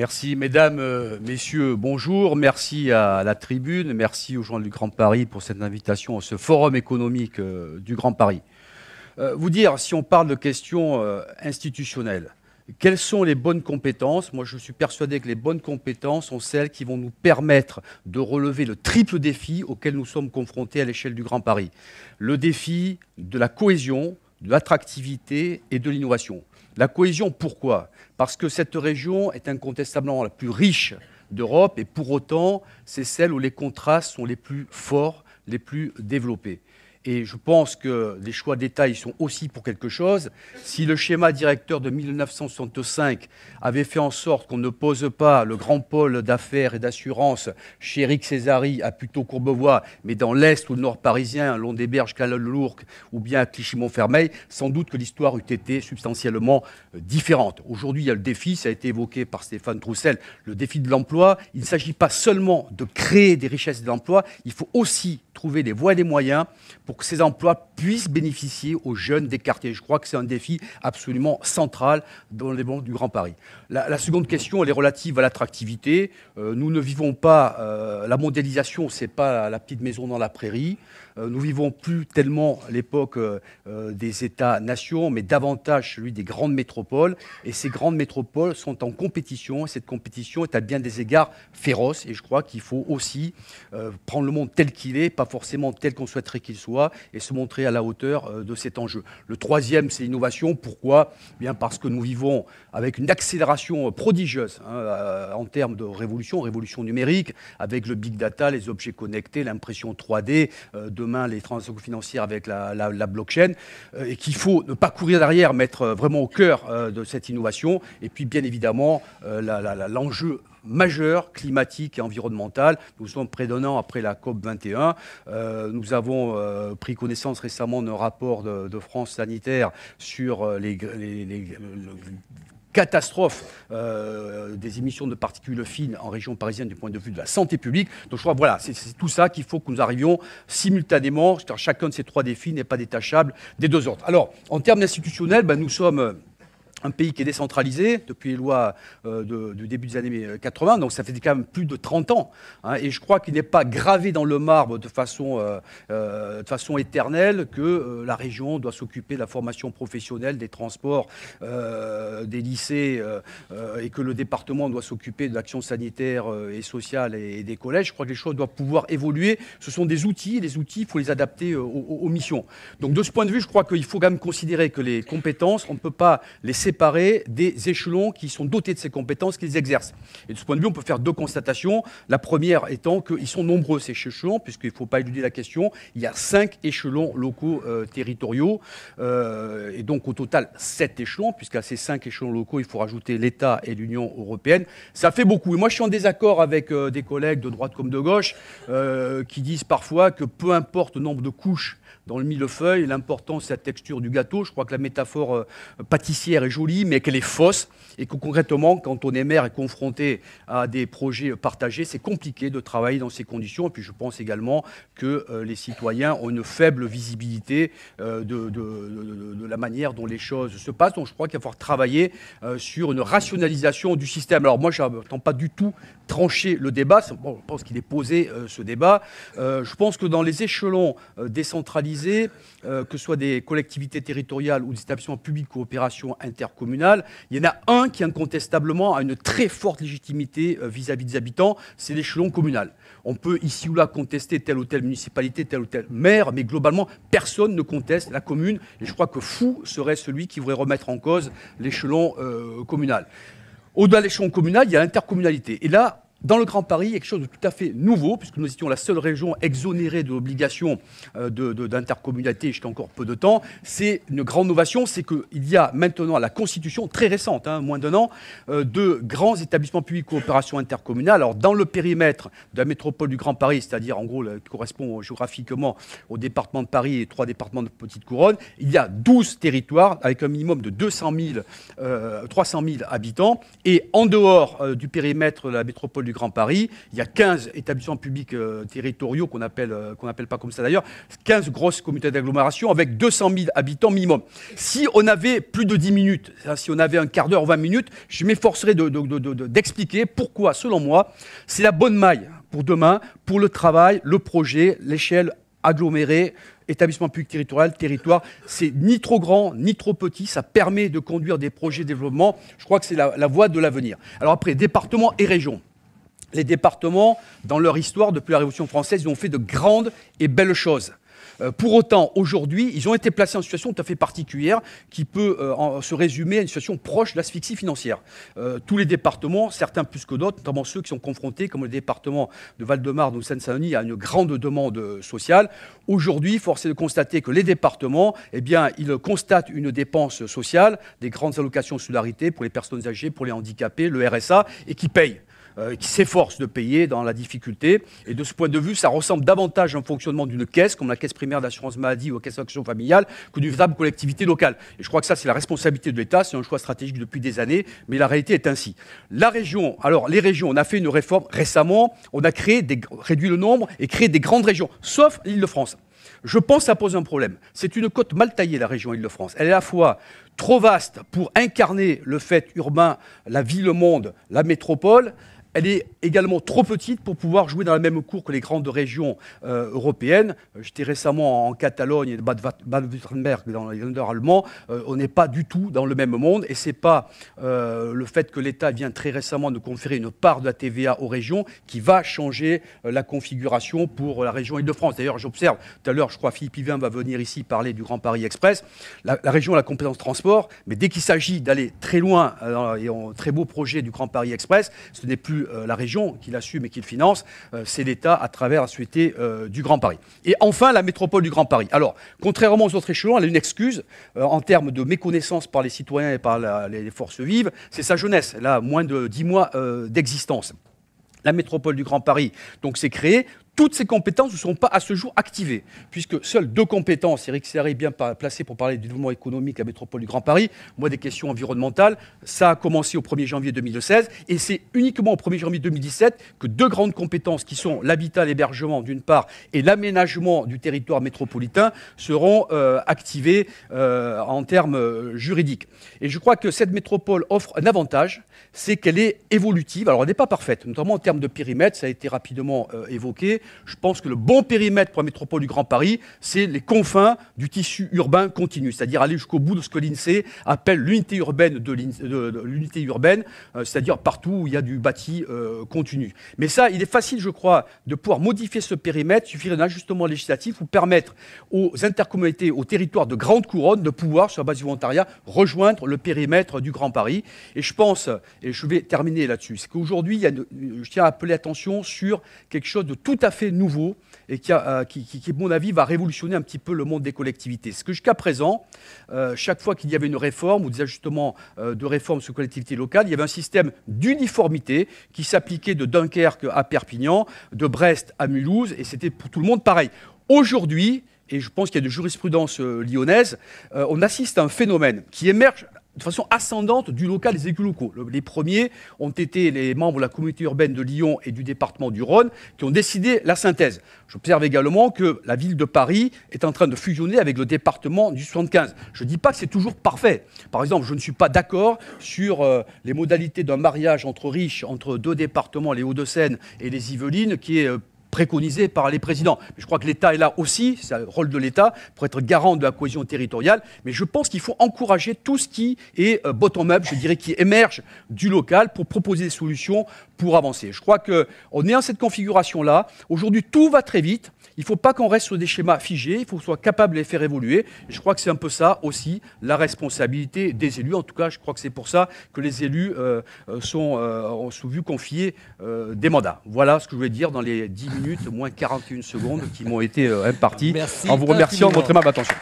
Merci, mesdames, euh, messieurs, bonjour. Merci à la tribune, merci aux gens du Grand Paris pour cette invitation à ce forum économique euh, du Grand Paris. Euh, vous dire, si on parle de questions institutionnelles, quelles sont les bonnes compétences Moi, je suis persuadé que les bonnes compétences sont celles qui vont nous permettre de relever le triple défi auquel nous sommes confrontés à l'échelle du Grand Paris. Le défi de la cohésion, de l'attractivité et de l'innovation. La cohésion, pourquoi Parce que cette région est incontestablement la plus riche d'Europe et pour autant, c'est celle où les contrastes sont les plus forts, les plus développés. Et je pense que les choix détails sont aussi pour quelque chose. Si le schéma directeur de 1965 avait fait en sorte qu'on ne pose pas le grand pôle d'affaires et d'assurance chez Eric Césari à plutôt Courbevoie, mais dans l'Est ou le Nord parisien, long des berges, calonne ou bien à Clichy-Montfermeil, sans doute que l'histoire eût été substantiellement euh, différente. Aujourd'hui, il y a le défi, ça a été évoqué par Stéphane Troussel, le défi de l'emploi. Il ne s'agit pas seulement de créer des richesses de l'emploi, il faut aussi trouver des voies et des moyens pour que ces emplois puissent bénéficier aux jeunes des quartiers. Je crois que c'est un défi absolument central dans les banques du Grand Paris. La, seconde question, elle est relative à l'attractivité. Euh, nous ne vivons pas, euh, la mondialisation, c'est pas la petite maison dans la prairie. Euh, nous vivons plus tellement l'époque euh, euh, des États-nations, mais davantage celui des grandes métropoles. Et ces grandes métropoles sont en compétition, et cette compétition est à bien des égards féroce. Et je crois qu'il faut aussi prendre le monde tel qu'il est, pas forcément tel qu'on souhaiterait qu'il soit, et se montrer à la hauteur de cet enjeu. Le troisième, c'est l'innovation. Pourquoi eh Bien parce que nous vivons avec une accélération prodigieuse hein, en termes de révolution, révolution numérique, avec le big data, les objets connectés, l'impression 3D. de les transactions financières avec la, blockchain, euh, et qu'il faut ne pas courir derrière, mettre euh, vraiment au cœur euh, de cette innovation, et puis bien évidemment l'enjeu majeur climatique et environnemental. Nous sommes prédonnants après la COP 21. nous avons pris connaissance récemment d'un rapport de, France Sanitaire sur les catastrophe euh, des émissions de particules fines en région parisienne du point de vue de la santé publique. Donc je crois voilà, c'est tout ça qu'il faut que nous arrivions simultanément, car chacun de ces trois défis n'est pas détachable des deux autres. Alors, en termes institutionnels, ben, nous sommes un pays qui est décentralisé depuis les lois euh, du début des années 80, euh, donc ça fait quand même plus de 30 ans. Hein, et je crois qu'il n'est pas gravé dans le marbre de façon, euh, de façon éternelle que la région doit s'occuper de la formation professionnelle, des transports, des lycées, et que le département doit s'occuper de l'action sanitaire et sociale et, des collèges. Je crois que les choses doivent pouvoir évoluer. Ce sont des outils, des outils, il faut les adapter aux, aux missions. Donc de ce point de vue, je crois qu'il faut quand même considérer que les compétences, on ne peut pas laisser Séparer des échelons qui sont dotés de ces compétences qu'ils exercent. Et de ce point de vue, on peut faire deux constatations. La première étant qu'ils sont nombreux, ces échelons, puisqu'il ne faut pas éluder la question. Il y a cinq échelons locaux euh, territoriaux, euh, et donc au total sept échelons, puisqu'à ces cinq échelons locaux, il faut rajouter l'État et l'Union européenne. Ça fait beaucoup. Et moi, je suis en désaccord avec euh, des collègues de droite comme de gauche qui disent parfois que peu importe le nombre de couches dans le millefeuille, l'important, c'est la texture du gâteau. Je crois que la métaphore pâtissière est mais qu'elle est fausse, et que concrètement, quand on est maire et confronté à des projets partagés, c'est compliqué de travailler dans ces conditions. Et puis je pense également que euh, les citoyens ont une faible visibilité euh, de, la manière dont les choses se passent. Donc je crois qu'il va falloir travailler euh, sur une rationalisation du système. Alors moi, je n'attends pas du tout trancher le débat. je pense qu'il est posé, ce débat. je pense que dans les échelons décentralisés, que ce soit des collectivités territoriales ou des établissements publics coopération inter communale, il y en a un qui incontestablement a une très forte légitimité euh, vis-à-vis des habitants, c'est l'échelon communal. On peut ici ou là contester telle ou telle municipalité, telle ou telle maire, mais globalement, personne ne conteste la commune. Et je crois que fou serait celui qui voudrait remettre en cause l'échelon euh, communal. Au-delà de l'échelon communal, il y a l'intercommunalité. Et là, dans le Grand Paris, quelque chose de tout à fait nouveau, puisque nous étions la seule région exonérée de l'obligation euh, d'intercommunalité jusqu'à encore peu de temps. C'est une grande innovation, c'est qu'il y a maintenant la Constitution, très récente, hein, moins d'un an, euh, de grands établissements publics coopération intercommunale. Alors, dans le périmètre de la métropole du Grand Paris, c'est-à-dire en gros, qui correspond géographiquement au département de Paris et trois départements de Petite Couronne, il y a 12 territoires avec un minimum de 200 000, 300 000 habitants. Et en dehors euh, du périmètre de la métropole du Grand Paris. Il y a 15 établissements publics euh, territoriaux qu'on appelle, euh, qu'on n'appelle pas comme ça d'ailleurs, 15 grosses communautés d'agglomération avec 200 000 habitants minimum. Si on avait plus de 10 minutes, hein, si on avait un quart d'heure, 20 minutes, je m'efforcerai d'expliquer pourquoi, selon moi, c'est la bonne maille pour demain, pour le travail, le projet, l'échelle agglomérée, établissement public territorial, territoire. C'est ni trop grand, ni trop petit. Ça permet de conduire des projets de développement. Je crois que c'est la, la, voie de l'avenir. Alors après, département et région les départements, dans leur histoire, depuis la Révolution française, ils ont fait de grandes et belles choses. Euh, pour autant, aujourd'hui, ils ont été placés en situation tout à fait particulière qui peut euh, se résumer à une situation proche de l'asphyxie financière. Euh, tous les départements, certains plus que d'autres, notamment ceux qui sont confrontés, comme le département de Val-de-Marne ou Seine-Saint-Denis, à une grande demande sociale. Aujourd'hui, force est de constater que les départements, eh bien, ils constatent une dépense sociale, des grandes allocations de solidarité pour les personnes âgées, pour les handicapés, le RSA, et qui payent. Euh, qui s'efforcent de payer dans la difficulté. Et de ce point de vue, ça ressemble davantage à un fonctionnement d'une caisse, comme la caisse primaire d'assurance maladie ou la caisse d'action familiale, que d'une véritable collectivité locale. Et je crois que ça, c'est la responsabilité de l'État, c'est un choix stratégique depuis des années, mais la réalité est ainsi. La région, alors les régions, on a fait une réforme récemment, on a créé des, réduit le nombre et créé des grandes régions, sauf l'Île-de-France. Je pense que ça pose un problème. C'est une côte mal taillée, la région Île-de-France. Elle est à la fois trop vaste pour incarner le fait urbain, la ville-monde, la métropole, elle est également trop petite pour pouvoir jouer dans la même cour que les grandes régions euh, européennes. Euh, j'étais récemment en Catalogne et Baden-Württemberg, dans les Länder euh, on n'est pas du tout dans le même monde et ce n'est pas le fait que l'État vient très récemment de conférer une part de la TVA aux régions qui va changer la configuration pour la région Île-de-France. D'ailleurs, j'observe tout à l'heure, je crois Philippe Yvain va venir ici parler du Grand Paris Express. La, région a la compétence transport, mais dès qu'il s'agit d'aller très loin et en très beau projet du Grand Paris Express, ce n'est plus euh, la région qu'il assume et qu'il finance, euh, c'est l'État à travers la société euh, du Grand Paris. Et enfin, la métropole du Grand Paris. Alors, contrairement aux autres échelons, elle a une excuse en termes de méconnaissance par les citoyens et par les forces vives, c'est sa jeunesse. Elle a moins de 10 mois d'existence. La métropole du Grand Paris, donc, s'est créée toutes ces compétences ne sont pas à ce jour activées, puisque seules deux compétences, Eric Serré est bien placé pour parler du développement économique à Métropole du Grand Paris, moi des questions environnementales, ça a commencé au 1er janvier 2016, et c'est uniquement au 1er janvier 2017 que deux grandes compétences, qui sont l'habitat, l'hébergement d'une part, et l'aménagement du territoire métropolitain, seront euh, activées euh, en termes euh, juridiques. Et je crois que cette métropole offre un avantage, c'est qu'elle est évolutive, alors elle n'est pas parfaite, notamment en termes de périmètre, ça a été rapidement évoqué, je pense que le bon périmètre pour la métropole du Grand Paris, c'est les confins du tissu urbain continu, c'est-à-dire aller jusqu'au bout de ce que l'INSEE appelle l'unité urbaine e, euh, c'est-à-dire partout où il y a du bâti euh, continu. Mais ça, il est facile, je crois, de pouvoir modifier ce périmètre. Il suffirait d'un ajustement législatif pour permettre aux intercommunalités, aux territoires de grande couronne de pouvoir, sur la base du volontariat, rejoindre le périmètre du Grand Paris. Et je pense, et je vais terminer là-dessus, c'est qu'aujourd'hui, je tiens à appeler l'attention sur quelque chose de tout à fait nouveau et euh, qui, à mon avis, va révolutionner un petit peu le monde des collectivités. Ce que jusqu'à présent, euh, chaque fois qu'il y avait une réforme ou des ajustements euh, de réforme sur collectivités locales, il y avait un système d'uniformité qui s'appliquait de Dunkerque à Perpignan, de Brest à Mulhouse, et c'était pour tout le monde pareil. Aujourd'hui, et je pense qu'il y a de jurisprudence lyonnaise, on assiste à un phénomène qui émerge de façon ascendante du local des élus locaux. les premiers ont été les membres de la communauté urbaine de Lyon et du département du Rhône qui ont décidé la synthèse. J'observe également que la ville de Paris est en train de fusionner avec le département du 75. Je ne dis pas que c'est toujours parfait. Par exemple, je ne suis pas d'accord sur euh, les modalités d'un mariage entre riches, entre deux départements, les Hauts-de-Seine et les Yvelines, qui est euh, préconisé par les présidents. Je crois que l'État est là aussi, c'est le rôle de l'État, pour être garant de la cohésion territoriale, mais je pense qu'il faut encourager tout ce qui est euh, bottom-up, je dirais, qui émerge du local pour proposer des solutions pour avancer. Je crois qu'on est dans cette configuration-là. Aujourd'hui, tout va très vite. Il ne faut pas qu'on reste sur des schémas figés, il faut qu'on soit capable de les faire évoluer. je crois que c'est un peu ça aussi, la responsabilité des élus. En tout cas, je crois que c'est pour ça que les élus euh, euh, sont, euh, ont vu confier des mandats. Voilà ce que je voulais dire dans les 10 minutes, moins 41 secondes qui m'ont été imparties. en vous remerciant de votre aimable attention.